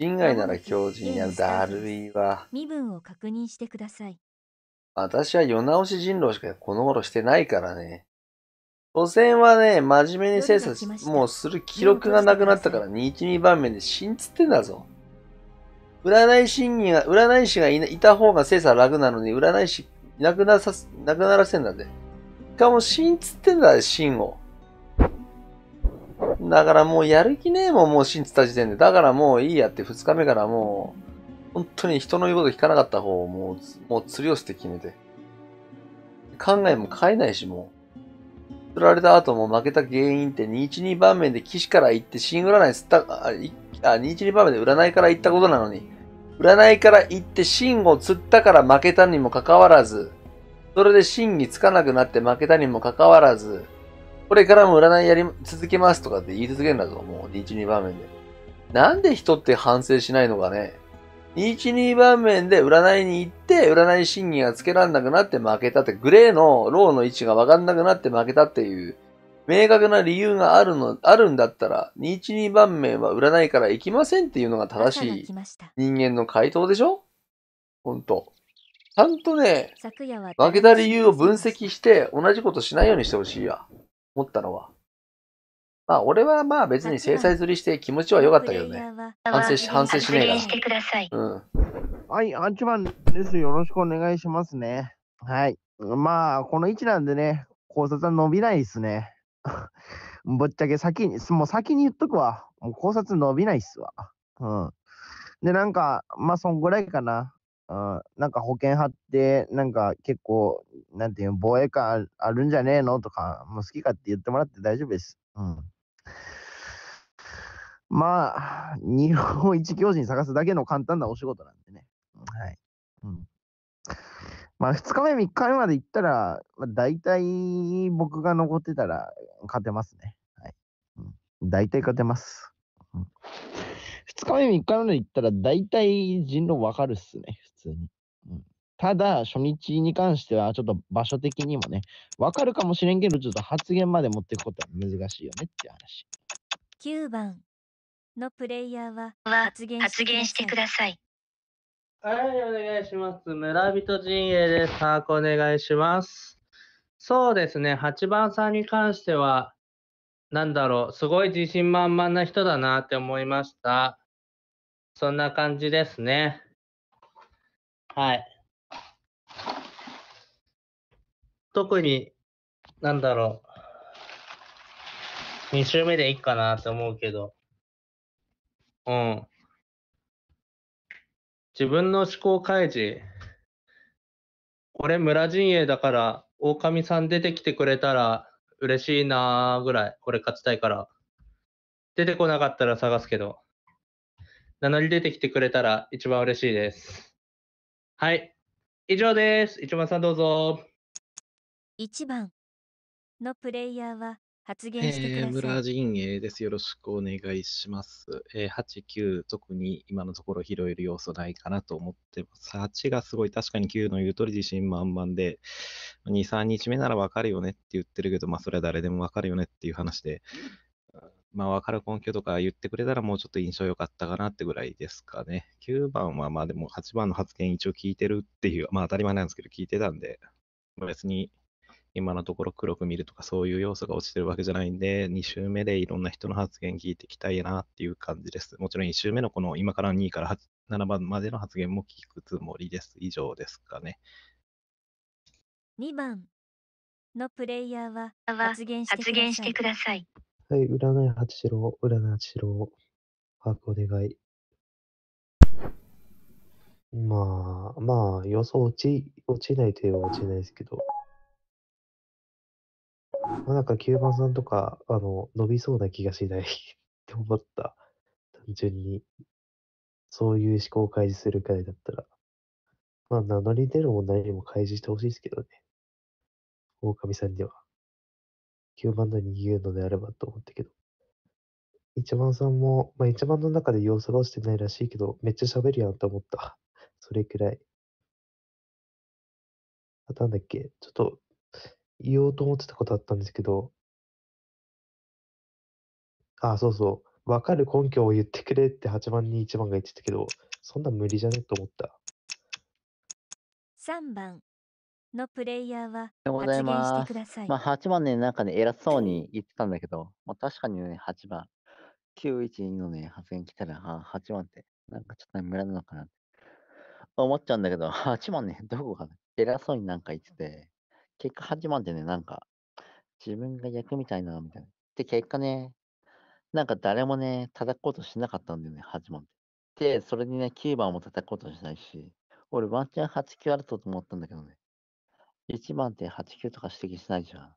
人外なら強人やだるいわ。身分を確認してください。私は世直し人狼しかこの頃してないからね。所詮はね、真面目に精査もうする記録がなくなったから、2、1、2番目で死んつってんだぞ。占い師が、占い師がいた方が精査楽なのに、占い師いなくなさ、なくならせんだぜ。しかも、死んつってんだ、死んを。だからもうやる気ねえもん、もう信じた時点で。だからもういいやって2日目からもう、本当に人の言うこと聞かなかった方をもう、もう釣り寄せて決めて。考えも変えないし、もう。釣られた後も負けた原因って212番目で騎士から行ってシン占い釣った、あ、あ212番目で占いから行ったことなのに、占いから行って真を釣ったから負けたにもかかわらず、それで真につかなくなって負けたにもかかわらず、これからも占いやり続けますとかって言い続けるんだぞ、もう D1、2番面で。なんで人って反省しないのかね。1、2番面で占いに行って、占い審議がつけらんなくなって負けたって、グレーのローの位置がわかんなくなって負けたっていう、明確な理由があるの、あるんだったら、2、1、2番面は占いから行きませんっていうのが正しい人間の回答でしょほんと。ちゃんとね、負けた理由を分析して、同じことしないようにしてほしいや。思ったのは。まあ、俺はまあ別に制裁釣りして気持ちは良かったけどね。反省し、反省しねえから。はい。アンチマンです。よろしくお願いしますね。はい。まあ、この位置なんでね、考察は伸びないですね。ぶっちゃけ先に、もう先に言っとくわ。もう考察伸びないっすわ。うん。で、なんか、まあ、そんぐらいかな。うん、なんか保険張って、なんか結構、なんていう防衛感あるんじゃねえのとか、もう好きかって言ってもらって大丈夫です。うん。まあ、日本一教師に探すだけの簡単なお仕事なんでね。はい。うん。まあ、2日目、3日目まで行ったら、まあ、大体僕が残ってたら勝てますね。はい。うん、大体勝てます。うん2日目、3日目まで行ったら大体人狼わかるっすね。通に。うん、ただ、初日に関しては、ちょっと場所的にもね、わかるかもしれんけど、ちょっと発言まで持っていくことは難しいよねっていう話。9番のプレイヤーは発言発言してください。はい、お願いします。村人陣営です。把握お願いします。そうですね、8番さんに関しては、なんだろう、すごい自信満々な人だなって思いました。そんな感じですね。はい。特に、なんだろう。2周目でいいかなって思うけど。うん。自分の思考開示。これ村陣営だから、狼さん出てきてくれたら嬉しいなーぐらい。これ勝ちたいから。出てこなかったら探すけど。名乗り出てきてくれたら一番嬉しいです。はい。以上です。一番さんどうぞ。一番のプレイヤーは発言してください。村陣営です。よろしくお願いします。えー、8、9、特に今のところ拾える要素ないかなと思ってます。8がすごい、確かに9の言う通り自信満々で、2、3日目ならわかるよねって言ってるけど、まあそれは誰でもわかるよねっていう話で、まあ、かる根拠とか言ってくれたらもうちょっと印象良かったかなってぐらいですかね。9番はまあでも8番の発言一応聞いてるっていう、まあ当たり前なんですけど聞いてたんで、別に今のところ黒く見るとかそういう要素が落ちてるわけじゃないんで、2週目でいろんな人の発言聞いていきたいなっていう感じです。もちろん1週目のこの今から2位から7番までの発言も聞くつもりです。以上ですかね。2番のプレイヤーは発言してください。はい、占い八四郎、占い八四郎、把握お願い。まあ、まあ、予想落ち、落ちないといえば落ちないですけど。まあ、なんか9番さんとか、あの、伸びそうな気がしない って思った。単純に。そういう思考を開示するくらいだったら。まあ、名乗り出るも何も開示してほしいですけどね。狼さんには。9番台に言うのであればと思ったけど。一番さんも、まあ一番の中で様子が落ちてないらしいけど、めっちゃ喋るやんと思った。それくらい。あとなんだっけ、ちょっと言おうと思ってたことあったんですけど、あ、そうそう。わかる根拠を言ってくれって8番に1番が言ってたけど、そんな無理じゃねと思った。3番のプレイヤーはおはようござ発い言しまてくす。ださい。まあ、8番ね、なんかね、偉そうに言ってたんだけど、まあ、確かにね、8番、912のね、発言来たら、8番って、なんかちょっとね無駄なのかなって思っちゃうんだけど、8 番ね、どこか偉そうになんか言ってて、結果8番ってね、なんか、自分が役みたいな、みたいな。で、結果ね、なんか誰もね、叩こうとしなかったんだよね、8番って。で、それにね、9番も叩こうとしないし、俺ワンチャン8、9あると思ったんだけどね、1番って89とか指摘しないじゃん。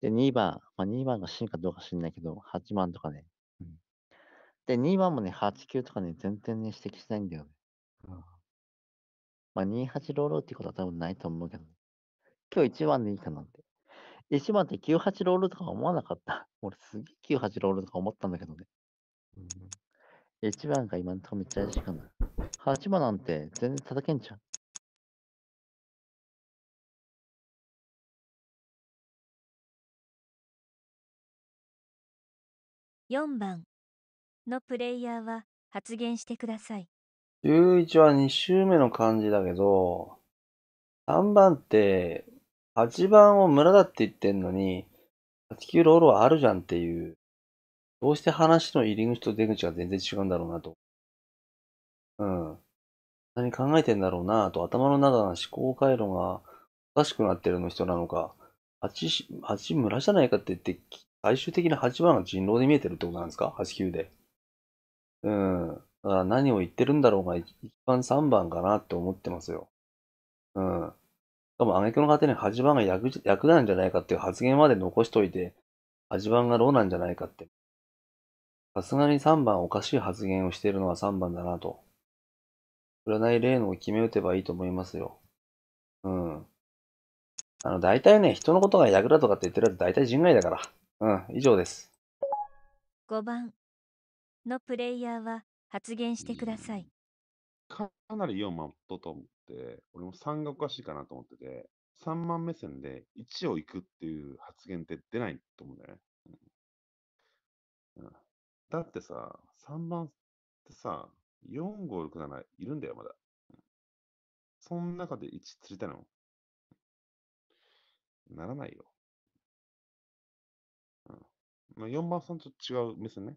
で、2番、まあ、2番が真かどうか知んないけど、8番とかね。うん、で、2番もね、89とかね、全然ね、指摘しないんだよね。うん、まあ、28ロールってことは多分ないと思うけど、ね、今日1番でいいかなって。1番って98ロールとか思わなかった。俺すげえ98ロールとか思ったんだけどね。うん、1番が今のとこめっちゃ怪しいかな。8番なんて全然叩けんじゃん。4番のプレイヤーは発言してください。11は2周目の感じだけど、3番って、8番を村だって言ってんのに、8、9ロールはあるじゃんっていう、どうして話の入り口と出口が全然違うんだろうなと。うん。何考えてんだろうなと、頭の中の思考回路がおかしくなってるの人なのか、8、8村じゃないかって言って、最終的に8番が人狼で見えてるってことなんですか ?89 で。うん。だから何を言ってるんだろうが、1番、3番かなって思ってますよ。うん。しかも、挙句の果てに8番が役役なんじゃないかっていう発言まで残しといて、8番がローなんじゃないかって。さすがに3番おかしい発言をしているのは3番だなと。占い例のを決め打てばいいと思いますよ。うん。あの、大体ね、人のことが役だとかって言ってるやつ大体人外だから。うん、以上です。5番のプレイヤーは発言してください。かなり4万ったと思って、俺も3がおかしいかなと思ってて、3万目線で1をいくっていう発言って出ないと思うね。うん、うん、だってさ、3番ってさ、4567いるんだよ、まだ。そん、その中で1釣りたいのならないよ。まあ、4番さんと違う目線ね。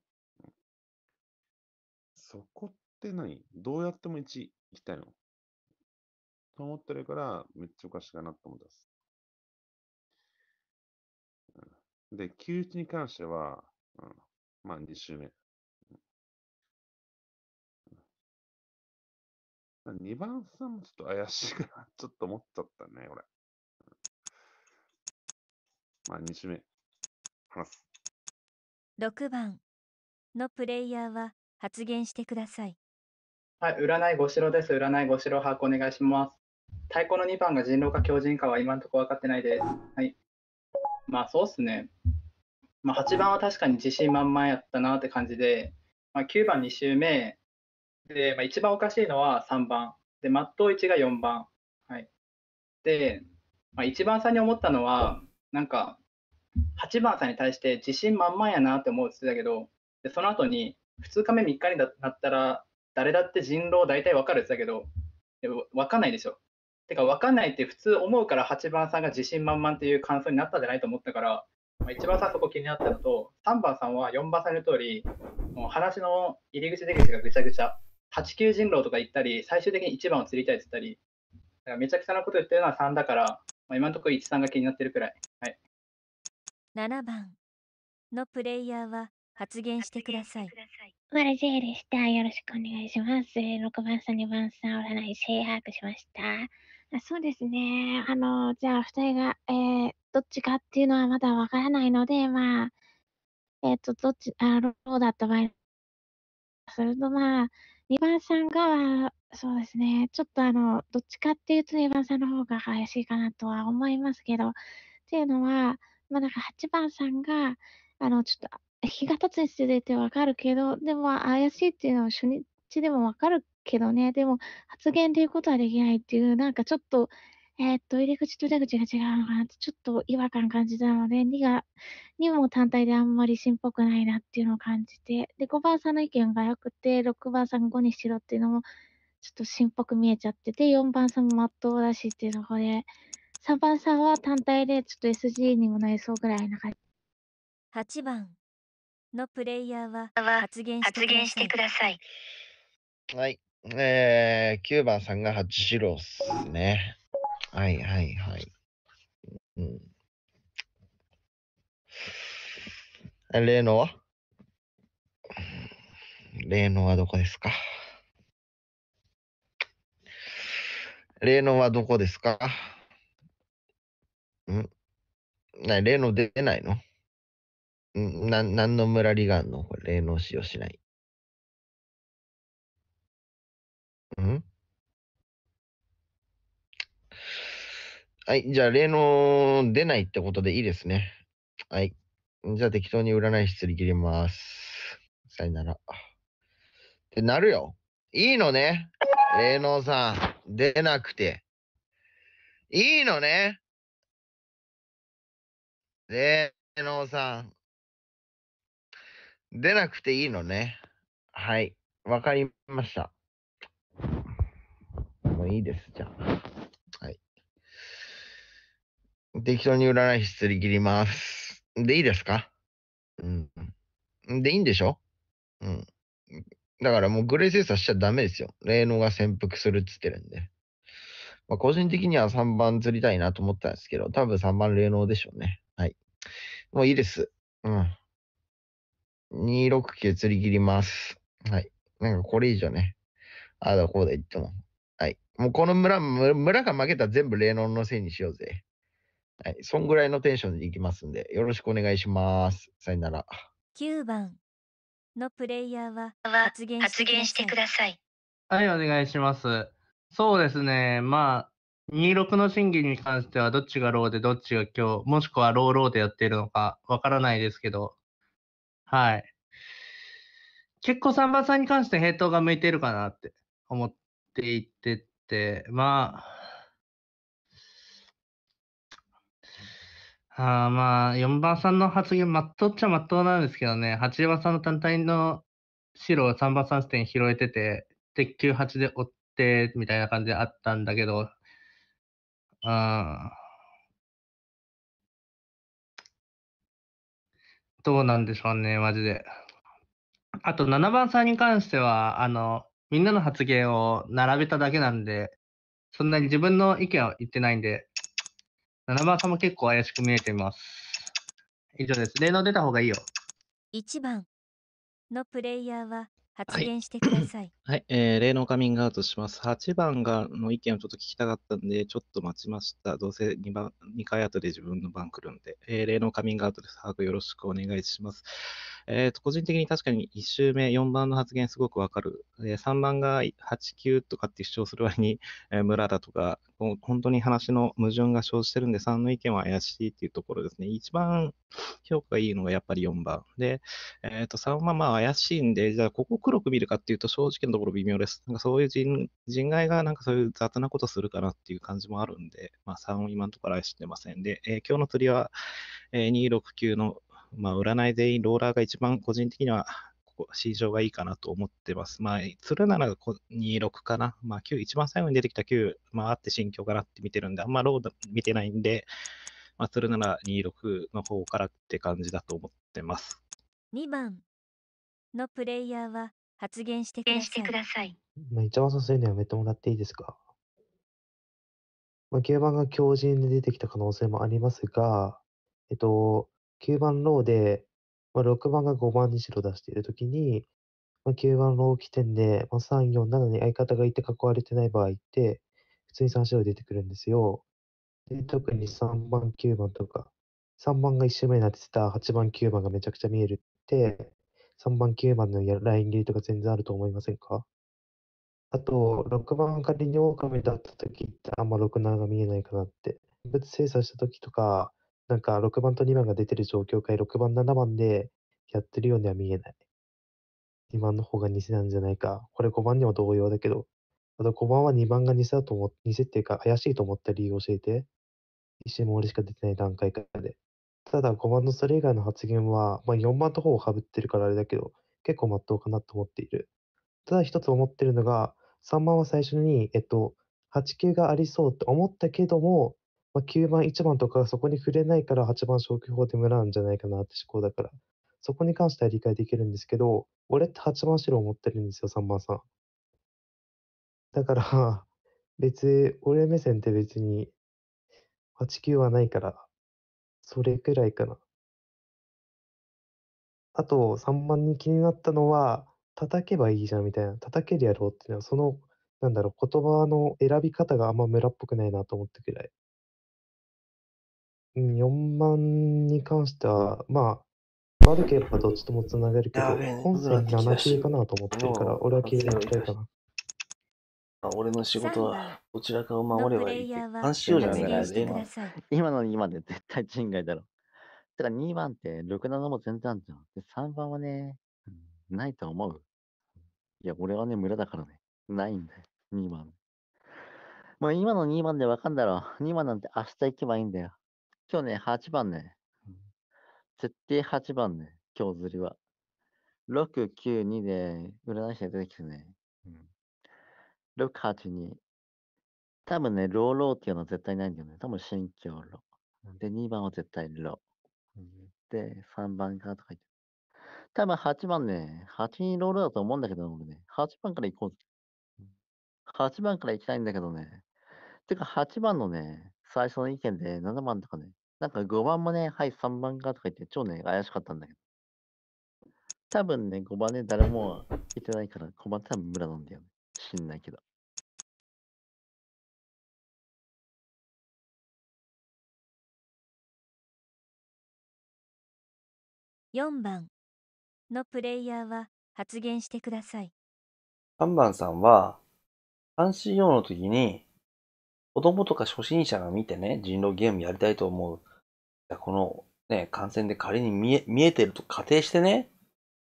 そこって何どうやっても1行きたいのと思ってるから、めっちゃおかしいかなと思います。うん、で、91に関しては、うん、まあ2周目。2番さんもちょっと怪しいかな、ちょっと思っちゃったね、俺。まあ、2周目、話す。6番のプレイヤーは発言してください。はい、占い五城です。占い五城把握お願いします。太鼓の2番が人狼か狂人かは今のところ分かってないです。はい。まあそうっすね。まあ、8番は確かに自信満々やったなって感じで、まあ、9番2周目、で、まあ、一番おかしいのは3番。で、まっとう1が4番。はい。で、まあ、一番さんに思ったのは、なんか、8番さんに対して自信満々やなって思うって言ってたけど、でその後に、2日目、3日になったら、誰だって人狼大体分かるって言ってたけど、分かんないでしょ。てか分かんないって普通思うから8番さんが自信満々っていう感想になったんじゃないと思ったから、まあ、1番さんそこ気になったのと3番さんは4番さんの通りもう話の入り口出口がぐちゃぐちゃ89人狼とか行ったり最終的に1番を釣りたいって言ったりだからめちゃくちゃなこと言ってるのは3だから、まあ、今のところ1さんが気になってるくらい7番のプレイヤーは発言してください。マルジェでした。よろしくお願いします。6番さん、2番さん、占い師、把握しました。そうですね。あの、じゃあ、2人が、えー、どっちかっていうのはまだわからないので、まあ、えっ、ー、と、どっち、あ、ローだった場合、すると、まあ、2番さんが、そうですね。ちょっとあの、どっちかっていうと2番さんの方が怪しいかなとは思いますけど、っていうのは、まあ、なんか8番さんが、あの、ちょっと、日が経つにつれてわかるけど、でも怪しいっていうのは初日でもわかるけどね、でも発言っていうことはできないっていう、なんかちょっと、えー、っと、入り口と出口が違うのかなって、ちょっと違和感感じたので、2が、2も単体であんまり芯っぽくないなっていうのを感じて、で、5番さんの意見が良くて、6番さん5にしろっていうのも、ちょっと芯っぽく見えちゃってて、4番さんもまっとうだしっていうところで、3番さんは単体でちょっと SG にもなりそうぐらいな感じ。8番のプレイヤーは発言してください。はい。えー、9番さんが八郎っすね。はいはいはい。うん。例のは例のはどこですか例のはどこですかんな、霊能出ないのんな、何の村りがんのこれ霊能使用しない。んはい、じゃあ霊能出ないってことでいいですね。はい。じゃあ適当に占い師釣り切ります。さよなら。ってなるよ。いいのね。霊能さん、出なくて。いいのね。霊能さん。出なくていいのね。はい。わかりました。もういいです、じゃあ。はい。適当に占い師釣り切ります。でいいですかうん。でいいんでしょうん。だからもうグレー精査しちゃダメですよ。霊能が潜伏するっつってるんで。まあ、個人的には3番釣りたいなと思ったんですけど、多分3番霊能でしょうね。もういいです。うん。2六9釣り切ります。はい。なんかこれ以上ね、ああだこうだ言っても。はい。もうこの村、村が負けたら全部霊能のせいにしようぜ。はい。そんぐらいのテンションでいきますんで、よろしくお願いします。さよなら。9番のプレイヤーは発言してください。はい、お願いします。そうですね。まあ、26の審議に関しては、どっちがローでどっちが強、もしくはローローでやっているのかわからないですけど、はい。結構3番さんに関してヘ等が向いてるかなって思っていてて、まあ、あまあ、4番さんの発言、まっとっちゃまっとうなんですけどね、8番さんの単体の白を3番さん視点拾えてて、鉄球8で追ってみたいな感じであったんだけど、うん。どうなんでしょうね、マジで。あと7番さんに関しては、あの、みんなの発言を並べただけなんで、そんなに自分の意見は言ってないんで、7番さんも結構怪しく見えています。以上です。例の出た方がいいよ。1番のプレイヤーは発言してください。はい。えー、例のカミングアウトします。8番が、の意見をちょっと聞きたかったんで、ちょっと待ちました。どうせ2番、2回後で自分の番来るんで。えー、例のカミングアウトです。把握よろしくお願いします。えー、と、個人的に確かに1周目、4番の発言すごくわかる。えー、3番が8、9とかって主張する割に、えー、村だとか、本当に話の矛盾が生じてるんで、3の意見は怪しいっていうところですね。一番評価がいいのがやっぱり4番。で、えー、と、3はまあ怪しいんで、じゃあここ黒く見るかっていうと正直のところ微妙です。なんかそういう人人外がなんかそういう雑なことするかなっていう感じもあるんで、まあ3を今のところ愛してませんで、えー、今日の釣りは、えー、269のまあ、占い全員ローラーが一番個人的にはここ市場がいいかなと思ってます。まあ、鶴なら26かな。まあ、9、一番最後に出てきた9、まあ、あって心境かなって見てるんで、あんまロー見てないんで、まあ、鶴なら26の方からって感じだと思ってます。2番のプレイヤーは発言してください。くださいまあ、一番そういうのやめてもらっていいですか。まあ、9番が強靭で出てきた可能性もありますが、えっと、9番ローで、ま、6番が5番に白出している時に、ま、9番ロー起点で、ま、3、4、7に相方がいて囲われてない場合って、普通に3白出てくるんですよ。で、特に3番、9番とか、3番が1周目になってた8番、9番がめちゃくちゃ見えるって、3番、9番のやライン切りとか全然あると思いませんかあと、6番仮に狼だった時ってあんま67が見えないかなって。物精査したきとか、なんか6番と2番が出てる状況下、6番、7番でやってるようには見えない。2番の方が偽なんじゃないか。これ5番にも同様だけど、あと5番は2番が偽だと思っ、偽っていうか怪しいと思った理由を教えて、も俺しか出てない段階からで。ただ5番のそれ以外の発言は、まあ、4番とほぼ被ってるからあれだけど、結構まっとうかなと思っている。ただ一つ思ってるのが、3番は最初に、えっと、8球がありそうって思ったけども、まあ、9番、1番とかそこに触れないから8番消去法で村なんじゃないかなって思考だから、そこに関しては理解できるんですけど、俺って8番白を持ってるんですよ、3番さん。だから、別、俺目線って別に8、9はないから、それくらいかな。あと、3番に気になったのは、叩けばいいじゃんみたいな、叩けるやろうっていうのは、その、なんだろう、言葉の選び方があんま村っぽくないなと思ったくらい。4万に関しては、まあ、悪ければどっちともつなげるけど、べえ本線7切りかなと思ってるから、俺は切りがたいかな。あ俺の仕事はどちらかを守ればいいって。監視用じゃないで、今今の2番で絶対人外だろ。だか2番って6 7のも全然あるじゃん。で3番はね、ないと思う。いや、俺はね、村だからね。ないんだよ、2番。もう今の2番でわかんだろ。2番なんて明日行けばいいんだよ。今日ね、8番ね。絶対8番ね、今日釣りは。6、9、2で占い師が出てきてね。うん6、8、2。多分ね、ローローっていうのは絶対ないんだよね。多分新境ロで、2番は絶対ロで、3番かとか言って。多分8番ね、8にローーだと思うんだけど、俺ね、8番から行こうぜ。8番から行きたいんだけどね。てか8番のね、最初の意見で7番とかね、なんか5番もね、はい、3番かとか言って超ね、怪しかったんだけど。多分ね、5番ね、誰もいてないから、5番多分村なんだよね。知んないけど。4番のプレイヤーは発言してください。3番さんは、3C4 の時に、子供とか初心者が見てね、人狼ゲームやりたいと思う。このね、感染で仮に見え、見えてると仮定してね、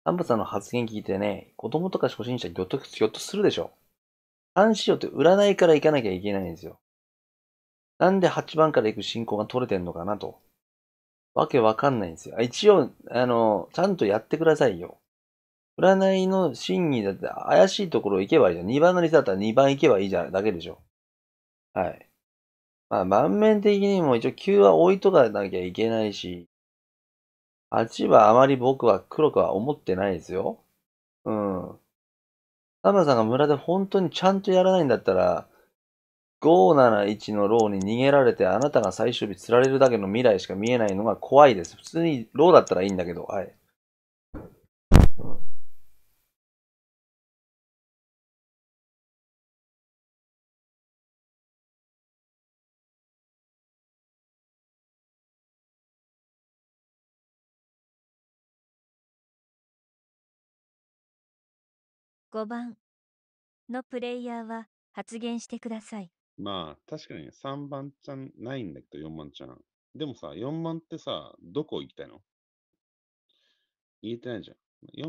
アンブさんの発言聞いてね、子供とか初心者ギョッと、とするでしょ。監視用って占いから行かなきゃいけないんですよ。なんで8番から行く進行が取れてんのかなと。わけわかんないんですよ。一応、あの、ちゃんとやってくださいよ。占いの真偽だって怪しいところ行けばいいじゃん。2番のリスだったら2番行けばいいじゃんだけでしょ。はい。まあ、盤面的にも一応9は置いとかなきゃいけないし、8はあまり僕は黒くは思ってないですよ。うん。サムさんが村で本当にちゃんとやらないんだったら、571のローに逃げられてあなたが最終日釣られるだけの未来しか見えないのが怖いです。普通にローだったらいいんだけど、はい。5番のプレイヤーは発言してください。まあ、確かに3番ちゃんないんだけど、4番ちゃん。でもさ、4番ってさ、どこ行きたいの言えてないじゃ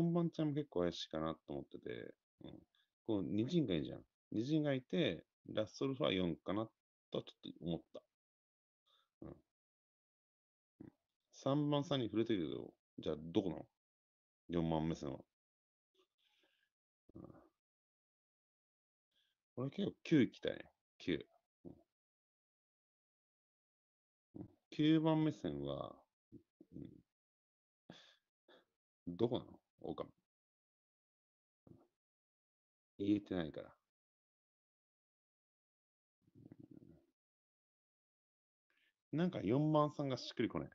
ん。4番ちゃんも結構怪しいかなと思ってて、うん、こう、二人がいいじゃん。二人がいて、ラッソルフは4かなとちょっと思った。うん。3番さんに触れてるけど、じゃあどこなの ?4 番目線は。俺結構9きたね。9。9番目線は、うん、どこなのオカム。言えてないから。なんか4番さんがしっくりこない。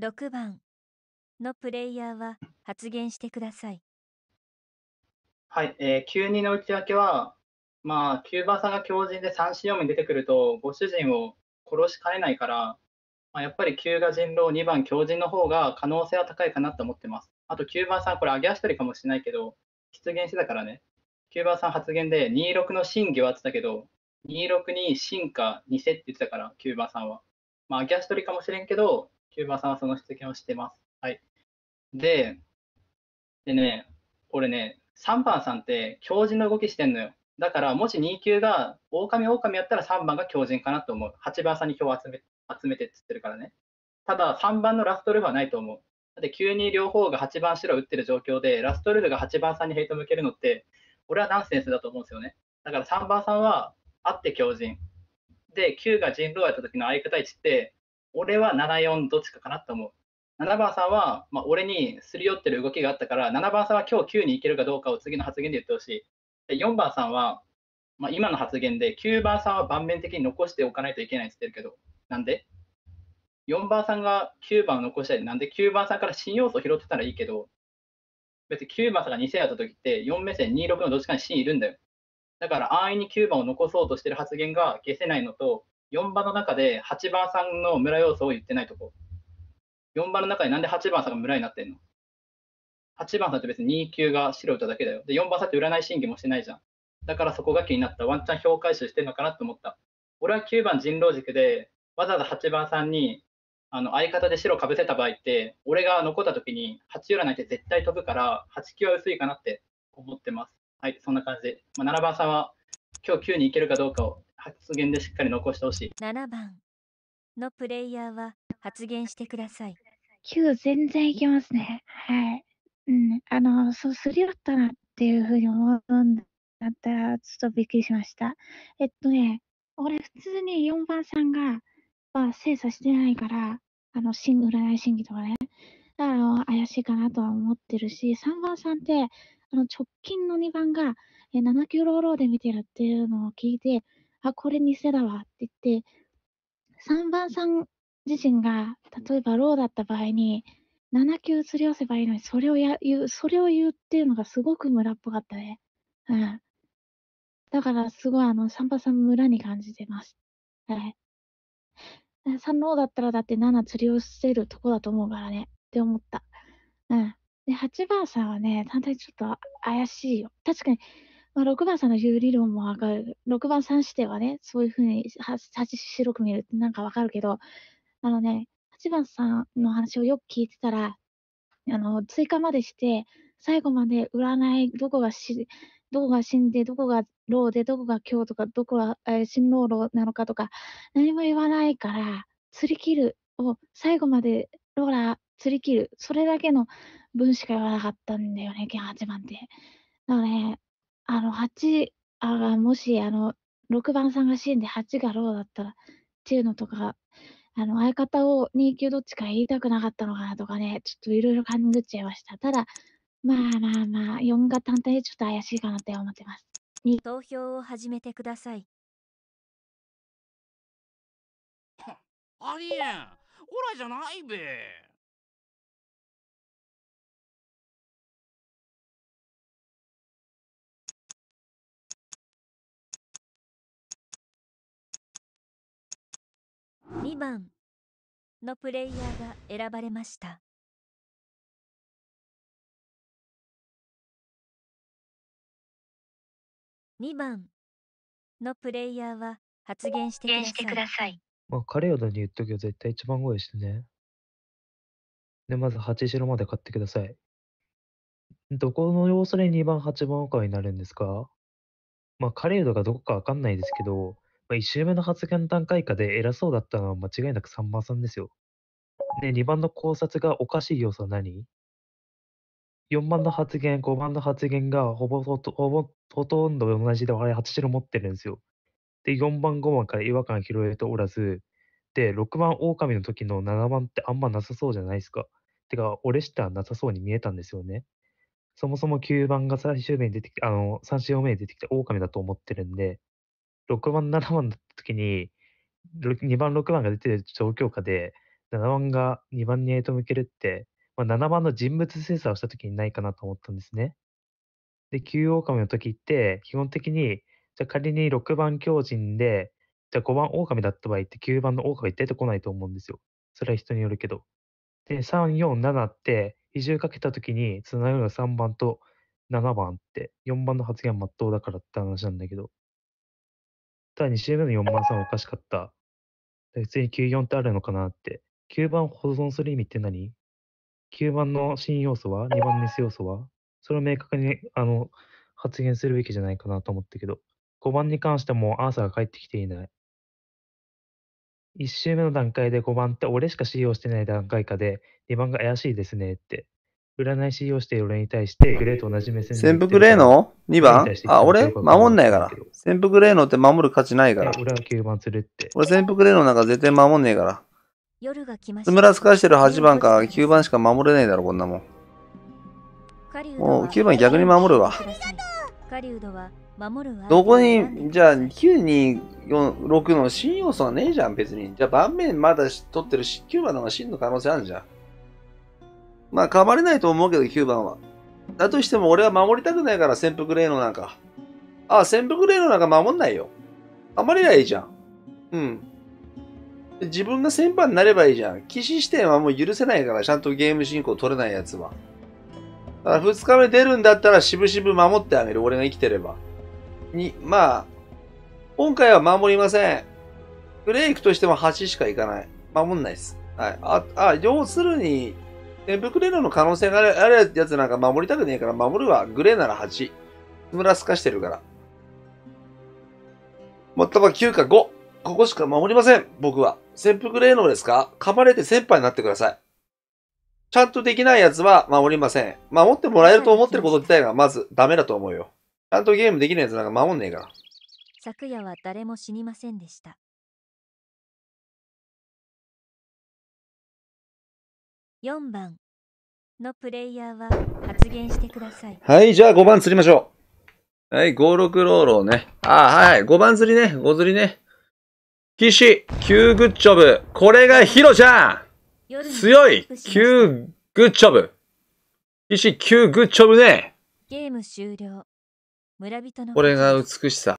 6番のプレイヤーは発言してください。はい、えー、9-2の内訳は、まあ、キューバさんが強人で3四4名出てくると、ご主人を殺しかねないから、まあ、やっぱり9が人狼、2番強人の方が可能性は高いかなと思ってます。あと9番さん、これ上げ足取りかもしれないけど、出現してたからね。9番さん発言で26の真偽はってたけど、26に真か偽って言ってたから、9番さんは。まあ、上げ足取りかもしれんけど、9番さんはその出現をしてます。はい。で、でね、俺ね、3番さんって強靭の動きしてんのよ。だからもし2級が狼狼やったら3番が強靭かなと思う。8番さんに票を集め集めてっつってるからね。ただ3番のラストルールはないと思う。だって急に両方が8番白打ってる状況でラストルールが8番さんにヘイト向けるのって俺はナンセンスだと思うんですよね。だから3番さんはあって強靭。で9が人狼やった時の相方1って俺は74どっちかかなと思う。7番さんは、まあ、俺にすり寄ってる動きがあったから、7番さんは今日9に行けるかどうかを次の発言で言ってほしい。で4番さんは、まあ、今の発言で、9番さんは盤面的に残しておかないといけないって言ってるけど、なんで ?4 番さんが9番を残したり、なんで9番さんから新要素を拾ってたらいいけど、別に9番さんが2 0 0 0あった時って、4目線26のどっちかに新いるんだよ。だから安易に9番を残そうとしてる発言が消せないのと、4番の中で8番さんの村要素を言ってないとこ。4番の中になんで8番さんが村になってんの ?8 番さんって別に2級が白歌だけだよ。で、4番さんって占い審議もしてないじゃん。だからそこが気になった。ワンチャン評価集してんのかなと思った。俺は9番人狼軸で、わざわざ8番さんに、あの、相方で白かぶせた場合って、俺が残った時に8占いって絶対飛ぶから、8級は薄いかなって思ってます。はい、そんな感じで。まあ、7番さんは、今日9に行けるかどうかを発言でしっかり残してほしい。7番のプレイヤーは、発言してください。9全然いけますね。はい。うん。あの、そう、すり寄ったなっていうふうに思うんだったら、ちょっとびっくりしました。えっとね、俺普通に4番さんが、まあ、精査してないから、あの、新、占い審議とかね、あの、怪しいかなとは思ってるし、3番さんって、あの、直近の2番が、え、7級ローローで見てるっていうのを聞いて、あ、これ偽だわって言って、3番さん自身が例えばローだった場合に7級すり寄せばいいのにそれをや言うそれを言うっていうのがすごく村っぽかったね。うん、だからすごいあのサンパさん村に感じてます。はい。ローだったらだって7釣り寄せるとこだと思うからねって思った。うん。で8番さんはね単体ちょっと怪しいよ。確かにまあ、6番さんの言う理論もわかる。6番さん視点はね、そういうふうに8、白く見るってなんかわかるけど、あのね、立番さんの話をよく聞いてたら、あの、追加までして、最後まで占い、どこがどこが死んで、どこが老で、どこが今日とか、どこが、ー、新老老なのかとか、何も言わないから、釣り切るを最後までローラー釣り切る、それだけの文しか言わなかったんだよね、剣8番って。だからね、あの、8あがもし、あの、6番さんが死んで8がローだったらっていうのとか、あの、相方を2級どっちか言いたくなかったのかなとかね、ちょっといろ勘ぐっちゃいました。ただ、まあまあまあ、4が単体でちょっと怪しいかなって思ってます。に投票を始めてください。ありえんオラじゃないべ。2番のプレイヤーが選ばれました。2番のプレイヤーは発言してください。まあ、彼をだに言っときは絶対一番声ですね。で、まず8白まで買ってください。どこの要素で2番、8番以下になるんですかまあ、カレードがどこかわかんないですけど、ま、1周目の発言段階下で偉そうだったのは間違いなく3番さんですよ。で、2番の考察がおかしい要素は何？4番の発言、5番の発言がほぼほとほぼほとんど同じで、我々8白持ってるんですよ。で、4番、5番から違和感拾えておらず、で、6番狼の時の7番ってあんまなさそうじゃないですか。てか、俺したらなさそうに見えたんですよね。そもそも9番が最終面に出てきてあの、3周目に出てきた狼だと思ってるんで6番、7番だった時に、2番、6番が出てる状況下で、7番が2番にエイト向けるって、まあ、7番の人物精査をした時にないかなと思ったんですね。で、9狼の時って、基本的に、じゃ仮に6番強人で、じゃあ5番狼だった場合って9番の狼出てこないと思うんですよ。それは人によるけど。で、3、4、7って、比重かけた時につなぐのが3番と7番って、4番の発言は真っ当だからって話なんだけど、ただ2周目の4番さはおかしかった。普通に94ってあるのかなって。9番を保存する意味って何 ?9 番の新要素は ?2 番の S 要素はそれを明確にあの発言するべきじゃないかなと思ったけど、5番に関してもアーサーが帰ってきていない。1周目の段階で5番って俺しか使用してない段階下で、2番が怪しいですねって。占い使用している俺に対してグレーと同じ目線で。潜伏グレーの2番あ、俺守んないから。潜伏霊能って守る価値ないから。俺は9番連れて。俺潜伏霊能なんか絶対守んねえから。夜が来まつむらすかしてる8番か9番しか守れないだろ、こんなもん。もう9番逆に守るわ。どこに、じゃあ9、2、4、6の新要素はねえじゃん、別に。じゃあ盤面まだ取ってるし、9番の方が真の可能性あるじゃん。まあ、かばれないと思うけど、9番は。だとしても俺は守りたくないから潜伏霊能なんか。ああ、潜伏霊能なんか守んないよ。守まりゃいいじゃん。うん。自分が先輩になればいいじゃん。騎士視点はもう許せないから、ちゃんとゲーム進行取れないやつは。2日目出るんだったら渋々守ってあげる。俺が生きてれば。に、まあ、今回は守りません。ブレイクとしても8しかいかない。守んないです。はい。あ、あ、要するに、えブクレノの可能性があるやつなんか守りたくねえから守るわ。グレーなら8。ラスかしてるから。もっとも9か5。ここしか守りません。僕は。潜伏霊能ですか噛まれて先輩になってください。ちゃんとできないやつは守りません。守ってもらえると思ってること自体がまずダメだと思うよ。ちゃんとゲームできないやつなんか守んねえから。昨夜は誰も死にませんでした。4番のプレイヤーは発言してください。はい、じゃあ5番釣りましょう。はい、5、6ローローね。あはい、5番釣りね、5釣りね。岸、9グッジョブ。これがヒロちゃん強い !9 グッジョブ。岸、9グッジョブね。ゲーム終了。村人のこれが美しさ。